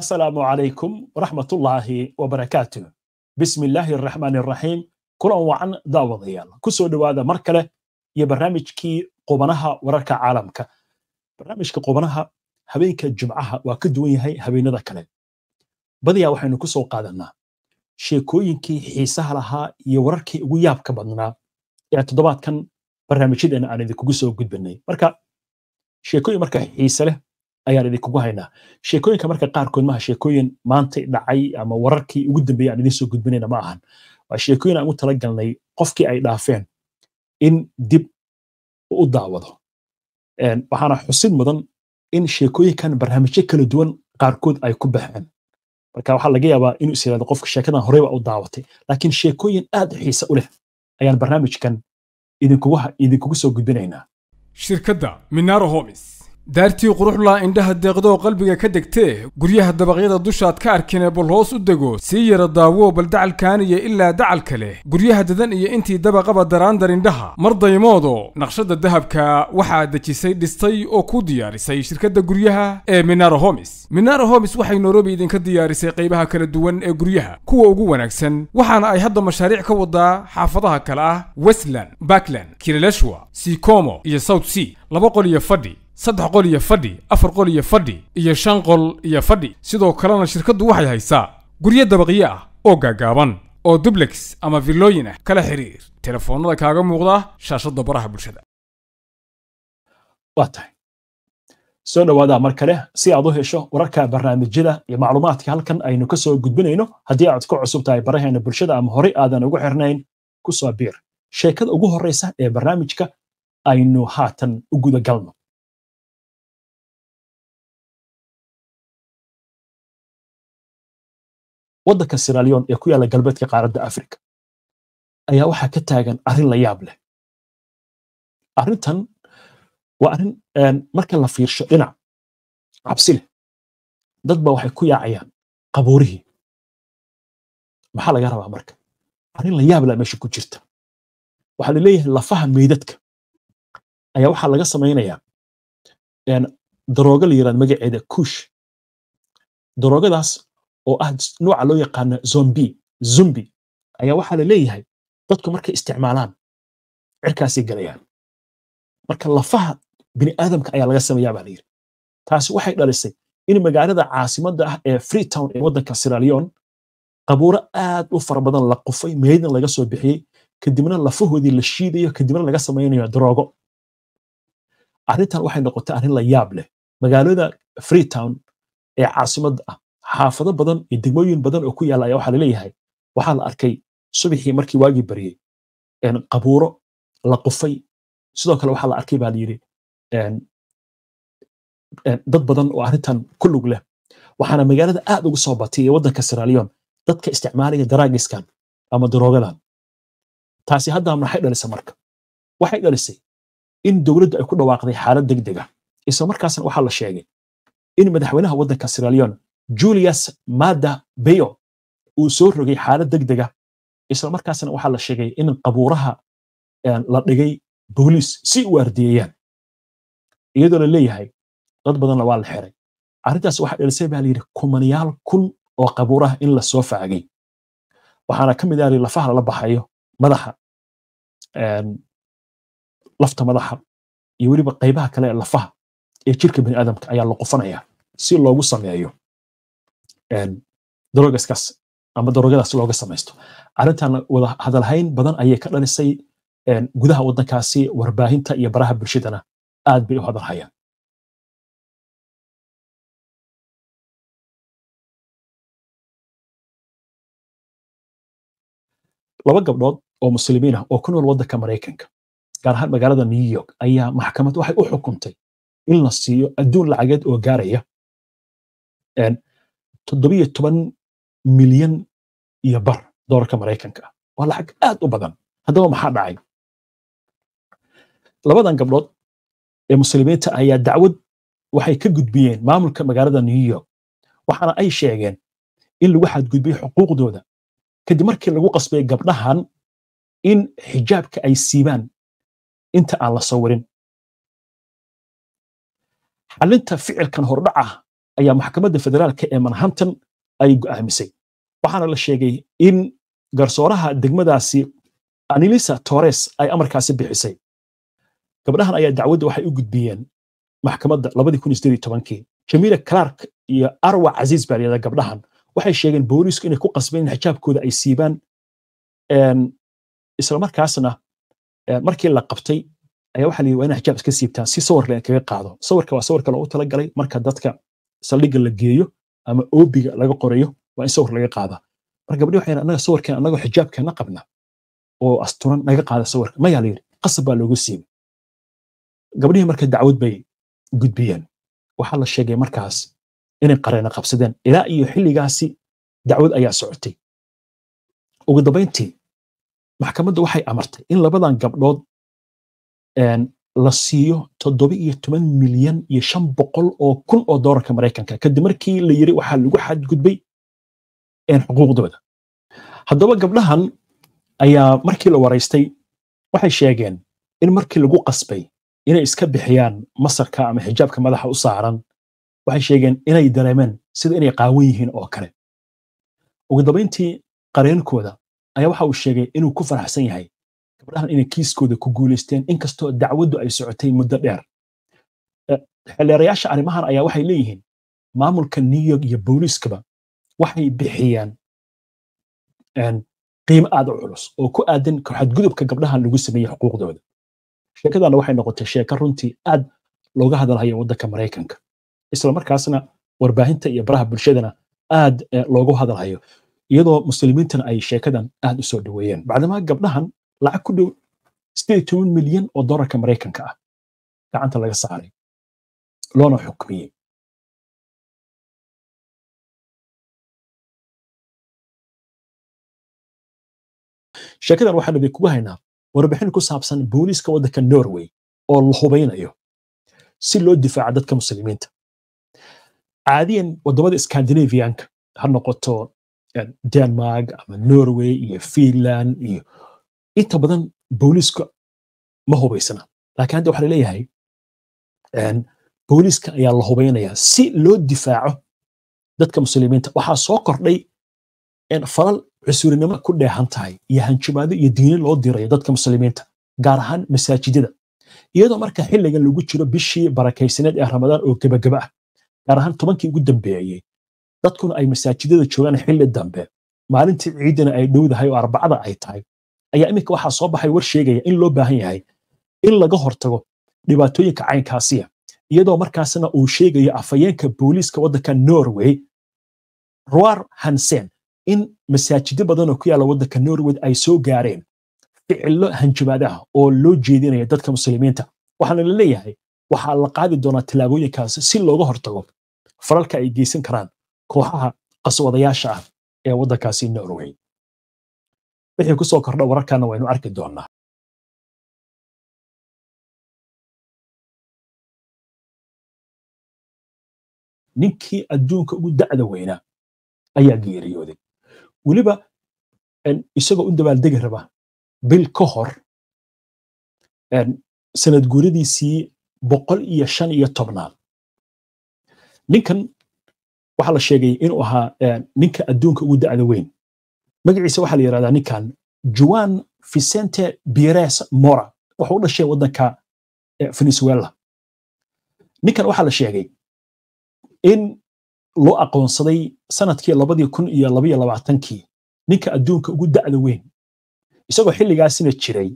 asalaamu calaykum waraxmatullaahi wabarakaatuh bismi illaahi araxmaan araxiim kulan wacan daawadayaal ku soo dhowaada mar kale iyo barnaamijkii qubanaha wararka caalamka barnaamijka qubanaha habeenka jumcaha waa ka duwan yahay habeenada kale badiyaa waxaynu ku soo qaadannaa sheekooyinkii xiisaha lahaa iyo wararkii ugu yaabka badnaa ee toddobaadkan barnaamijyadeena aan idinkugu soo gudbanay marka sheekooyin marka xiise leh ayaan idinkugu haynaa sheekooyinka marka qaarkood maaha sheekooyin maanta dhacay ama wararkii ugu dambeeyay aan idin gudbinayna ma ahan waa sheekooyin aan u talagalnay qofkii ay dhaafeen in dib u daawado waxaana xusid mudan in sheekooyinkan barnaamijyo kala duwan qaarkood ay ku baxeen marka waxaa laga yaabaa inuu is qofka sheekadan horeyba u daawatay laakiin sheekooyin aad u xiise u leh ayaan barnaamijkan idinkugu soo gudbinaynaa shirkadda minaro homis daartii quruxlaa indhaha deeqdoo qalbiga ka degtee guryaha dabaqyada dushaad ka arkinee bal hoos u dego sii yara daawo bal dacalkaaniya ilaa dacalka leh guryaha dadan iyo intii dabaqaba daraandar indhaha mar daymoodo naqshadda dahabka waxaa dejisay dhistay oo ku diyaarisay shirkadda guryaha ee minara homis minara homis waxay nairobi idinka diyaarisay qaybaha kala duwan ee guryaha kuwa ugu wanaagsan waxaana ay hadda mashaariic ka wadaa xaafadaha kale ah westland bakland kilaleshwa sikomo iyo south sea laba qol iyo fadhi saddex qol iyo fadhi afar qol iyo fadhi iyo shan qol iyo fadhi sidoo kalena shirkaddu waxay haysaa guryo dabaqyo ah oo gaagaaban oo dublex ama villooyin ah kala xiriir telefoonada kaaga muuqda shaashadda baraha bulshada waa tahay soo dhowaadaa mar kale si aad u hesho wararka barnaamijyada iyo macluumaadka halkan aynu ka soo gudbinayno haddii aad ku cusub tahay baraheenna bulshada ama horey aadan ugu xirnayn ku soo biir sheekada ugu horreysa ee barnaamijka aynu haatan u gudagalno waddanka siralion ee ku yaala galbeedka qaaradda africa ayaa waxaa ka taagan arrin la yaab leh arrintan waa arrin marka la fiirsho dhinac cabsi leh dad ba waxay ku yaacayaan qabuurihii maxaa laga rabaa marka arrin la yaab leh meesha ku jirta waxaa la leeyahay lafaha meydadka ayaa waxaa laga samaynayaa darooga la yiraad magaceeda kush daroogadaas oo ah nooca loo yaqaano zombi zumbi ayaa waxaa la leeyahay dadku markay isticmaalaan cirkaasay galayaan marka lafaha bini aadamka ayaa laga samayaa baa layidhi taasi waxay dhalisay in magaalada caasimada ah ee freetown ee waddanka siralion qabuuro aad u fara badan la qufay meydna laga soo bixiyey kadibna lafahoodii la shiidayo kadibna laga samaynayo daroogo arrintan waxay noqotay arrin la yaab leh magaalada freetown ee caasimadda ah xaafado badan iyo degmooyin badan oo ku yaala ayaa waxaa laleeyahay waxaa la arkay subaxii markii waagii baryey qabuuro la qufay sidoo kale waxaa la arkay baa layidhi dad badan oo arrintan ku lug leh waxaana magaalada aad ugu soo batay ee waddanka siraliyon dadka isticmaalaya daraagiskan ama daroogadan taasi hadda maxay dhalisay marka waxay dhalisay in dowladdu ay ku dhawaaqday xaalad deg deg ah isla markaasna waxaa la sheegay in madaxweynaha waddanka siraliyon julius mada bayo uu soo rogay xaalad degdega islamarkaasna waxaa la sheegay in qabuuraha la dhigay booliis si u ardiyeeyaan iyadoo la leeyahay dad badanna waa la xiray arrintaas waxaa dhelisay baa layidhi kumanayaal kun oo qabuuraha in la faagay waxaana ka mid ahli lafaha lala baxayo madaxa lafta madaxa iyo weliba qaybaha kale ee lafaha ee jirka biniaadamka ayaa la qufanaya si loogu sameeyo daroogaskaas ama daroogadaas looga samaysto arrintan wada hadalhayn badan ayay ka dhalisay gudaha wadankaasi warbaahinta iyo baraha bulshadana aad bay u hadalhayaan laba gabdhood oo muslimiin ah oo ku nool waddanka maraykanka gaar ahaan magaalada new york ayaa maxkamad waxay u xukuntay in la siiyo adduun lacageed oo gaaraya toddobiyo toban milyan iyo bar doolarka maraykanka waa lacag aad u badan haddaba maxaa dhacay labadan gabdhood ee muslimiinta ayaa dacwad waxay ka gudbiyeen maamulka magaalada new york waxaana ay sheegeen in lagu xadgudbiyey xuquuqdooda kadib markii lagu qasbay gabdhahan in xijaabka ay siibaan inta aan la sawirin xalinta ficilkan hordhac ah ayaa maxkamadda federaalka ee manhantan ay go'aamisay waxaana la sheegay in garsooraha degmadaasi anilisa tores ay amarkaasi bixisay gabdhahan ayaa dacwadda waxay u gudbiyeen maxkamadda jamiila clark iyo arwa casiis baa layada gabdhahan waxay sheegeen boolisku inay ku qasbeen in xijaabkooda ay siibaan islamarkaasna markii la qabtay ayaa waxa la yidhi waa inay xijaab iska siibtaan si sawar leen kaga qaado sawirka waa sawirka loogu talagalay marka dadka saldhiga la geeyo ama oobiga laga qorayo waa in sawir laga qaadaa mar gabdhi waxay anaga sawirkan anagoo xijaabkeena qabna oo asturan naga qaada sawirka mayaa la yidhi qasab baa loogu siimay gabdhihii marka dacwad bay gudbiyeen waxaa la sheegay markaas inay qareena qabsadeen ilaa iyo xilligaasi dacwad ayaa socotay ugu dambayntii maxkamadda waxay amartay in labadan gabdhood la siiyo toddoba iyo toban milyan iyo shan boqol oo kun oo doolarka maraykanka kadib markii la yiri waxaa lagu xadgudbay xuquuqdooda haddaba gabdhahan ayaa markii la waraystay waxay sheegeen in markii lagu qasbay inay iska bixiyaan masarka ama xijaabka madaxa u saaran waxay sheegeen inay dareemeen sida inay qaawan yihiin oo kale ugu dambayntii qareenkooda ayaa waxa uu sheegay inuu ku faraxsan yahay gabdhahan inay kiiskooda ku guulaysteen inkastoo dacwaddu ay socotay muddo dheer eh, xeeleerayaasha arrimahan ayaa waxay leeyihiin maamulka new york iyo booliiskaba waxay bixiyaan qiimo aad u culus oo ku aadan xadgudubka gabdhahan lagu sameeyey xuquuqdooda sheekadana waxay noqotay sheeko runtii aad looga hadalhayo waddanka maraykanka isla warbaahinta iyo baraha bulshadana aad eh, loogu hadalhayo iyadoo muslimiintana ay sheekadan aad u dhaweeyeen bacdamaa gabdhahan lacag ku dhow sideed toban milyan oo dolarka maraykanka ah gacanta laga saaray loona xukmiyey sheekadan waxaan idin kugu haynaa warbixin ku saabsan booliiska waddanka norway oo la hubaynayo si loo difaaco dadka muslimiinta caadiyan waddamada scandinavianka ha noqoto eh, denmark ama norway iyo finland iyo inta badan booliiska ma hubaysana laakiin hadda waxaa laleeyahay booliiska ayaa la hubaynaya si loo difaaco dadka muslimiinta waxaa soo kordhay falal cusurinimo ku dheehan tahay iyo hanjamaado iyo diini loo dirayo dadka muslimiinta gaar ahaan masaajidada iyadoo marka xilligan lagu jiro bishii barakaysaneed ee ramadaan oo gebagaba ah gaar ahaan tobankii ugu dambeeyey dadkuna ay masaajidada joogaan xilli dambe maalintii ciidina ay dhowdahay oo arbacada ay tahay ayaa iminka waxaa soo baxay war sheegaya in loo baahan yahay in laga hortago dhibaatooyinka caynkaasiya iyadoo markaasna uu sheegayo afhayeenka booliiska waddanka norway roar hansen in masaajidyo badanoo ku yaala waddanka norway ay soo gaareen ficilo hanjabaad ah oo loo jeedinaya dadka muslimiinta waxaana la leeyahay waxaa la qaadi doonaa tallaabooyinkaasi si looga hortago falalka ay geysan karaan kooxaha qaswadayaasha ah ee waddankaasi norway wixii kusoo kordha wararkana waynu arki doonaa ninkii adduunka ugu dacda weynaa ayaa geeriyooday weliba isagoo u dabaaldegi raba bil ka hor sanad guuradiisii boqol iyo shan iyo tobnaad ninkan waxaa la sheegay inuu ahaa ninka adduunka ugu dacda weyn magaciisa waxaa la yirahdaa ninkan juan vicente bires mora wuxuu u dhashay waddanka eh, venezuela ninkan waxaa la sheegay in loo aqoonsaday sanadkii labadii kun iyo labaiyo labaatankii ninka adduunka ugu da'da weyn isagoo xilligaasina jiray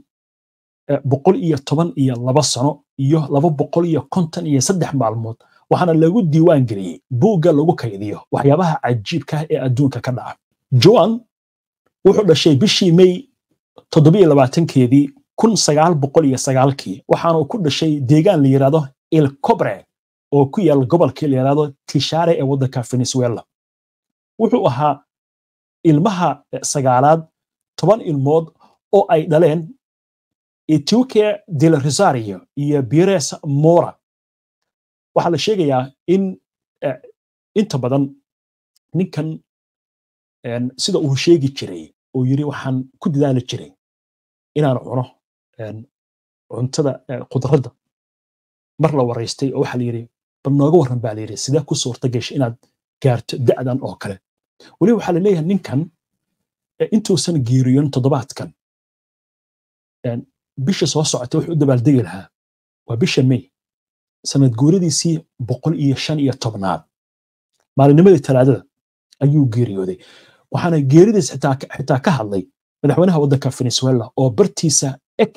eh, boqol iyo toban iyo laba sano iyo laba boqol iyo konton iyo saddex maalmood waxaana lagu diiwaan geliyey buugga lagu kaydiyo waxyaabaha cajiibkaah ee adduunka ka dhaca joan wuxuu dhashay bishii may labaatankeedii kun sagaal boqol iyo sagaalkii waxaanu ku dhashay deegaan la yidhahdo il cobre oo ku yaal gobolkii la yidhahdo tishaare ee waddanka venezuela wuxuu ahaa ilmaha sagaalaad toban ilmood oo ay dhaleen etiokia del rosario iyo bires mora waxaa la sheegayaa in eh, inta badan ninkan sida uu sheegi jiray uu yiri waxaan ku dadaali jiray inaan cuno cuntada e, khudradda mar la waraystay oo waxaa layidhi bal nooga warran baa layidhi sidee ku suurta gashay inaad gaarto da'dan oo kale weliba waxaa la leeyahay ninkan e, intuusan geeriyoon toddobaadkan bisha soo socota wuxuu u dabaaldegi lahaa waa bisha may sanad guuradiisii boqol iyo shan iyo tobnaad maalinnimadii talaadada ayuu geeriyooday waxaana geeridiis xitaa ka hadlay madaxweynaha waddanka venezuela oo bartiisa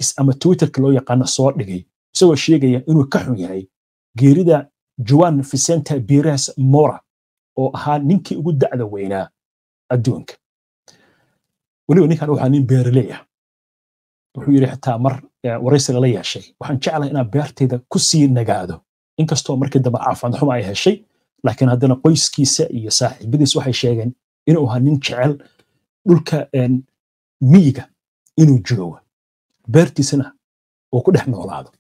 x ama twitterka loo yaqaano soo dhigay isagoo sheegaya inuu ka xun yahay geerida juan vicente bires mora oo ahaa ninkii ugu dacda weynaa adduunka weliba ninkan waxaa nin beeraley ah wuxuu yidhi xitaa mar e, waraysiga la yeeshay waxaan jeclahay inaan beertayda ku sii nagaado inkastoo markii dambe caafimaad xuma ay heshay laakiin haddana qoyskiisa iyo saaxiibadiis waxay sheegeen inuu ahaa nin jecel dhulka miyiga inuu joogo beertiisana uu ku dhex noolaado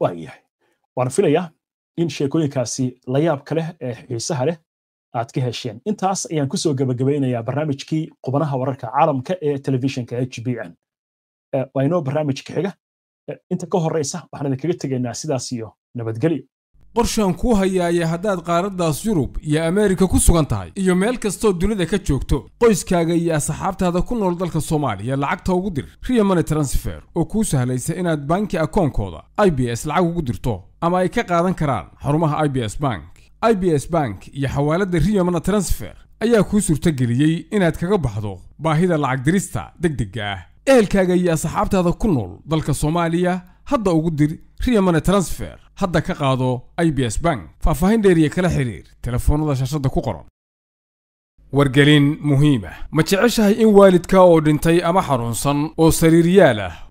waayahay waan filayaa in sheekooyinkaasi la yaab ka leh ee xiisaha leh aad ka hesheen intaas ayaan ku soo gebagabaynayaa barnaamijkii qubanaha wararka caalamka ee telefishinka h b n waa inoo barnaamij ka xiga inta ka horeysa waxaan idinkaga tegaynaa sidaas iyo nabadgelyo qorshaan kuu hayaaya haddaad qaaraddaas yurub iyo ameerika ku sugan tahay iyo meel kastoo dunida ka joogto qoyskaaga iyo asxaabtaada ku nool dalka soomaaliya lacagta ugu dir riya money transfer oo kuu sahlaysa inaad banki akoonkooda i b s lacag ugu dirto ama ay ka qaadan karaan xarumaha i b s bank i b s bank iyo xawaaladda riya money transfer ayaa kuu suurtageliyey inaad kaga baxdo baahida lacag dirista deg ah ehelkaaga iyo asxaabtaada ku nool dalka soomaaliya hadda ugu dir riyamane transfer hadda ka qaado i b s bank faahfaahin dheeriya kala xiriir telefoonada shaashadda ku qoran wargelin muhiima ah. ma jeceshahay in waalidka oo dhintay ama xanuunsan oo sariiryaal ah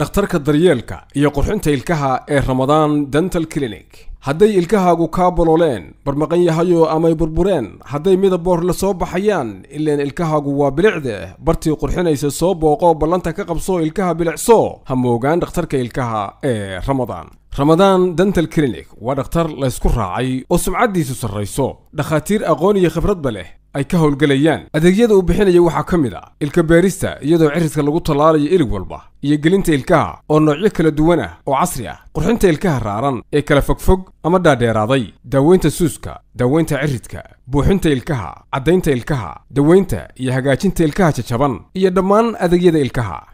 dhakhtarka daryeelka iyo qurxinta ilkaha ee ramadaan dental clinic hadday ilkahaagu kaa bololeen barmaqan yahayoo amay burbureen hadday midaboor la soo baxayaan ileen ilkahaagu waa bilicde bartii qurxinaysa soo booqo ballanta ka qabso ilkaha bilicsoo ha moogaan dhakhtarka ilkaha ee ramadaan ramadaan dental clinic waa dhakhtar laysku raacay oo sumcaddiisu sarrayso dhakhaatiir aqoon iyo khibradba leh ay ka howlgalayaan adeegyada uu bixinaya waxaa ka mid ah ilka beerista iyadoo cirridka lagu tallaalayo ilig walba iyo gelinta ilkaha oo noocyo kala duwan ah oo casri ah qurxinta ilkaha raaran ee kala fogfog ama dhaadheeraaday daaweynta suuska daaweynta ciridka buuxinta ilkaha caddaynta ilkaha daweynta iyo hagaajinta ilkaha jajaban iyo dhammaan adeegyada ilkaha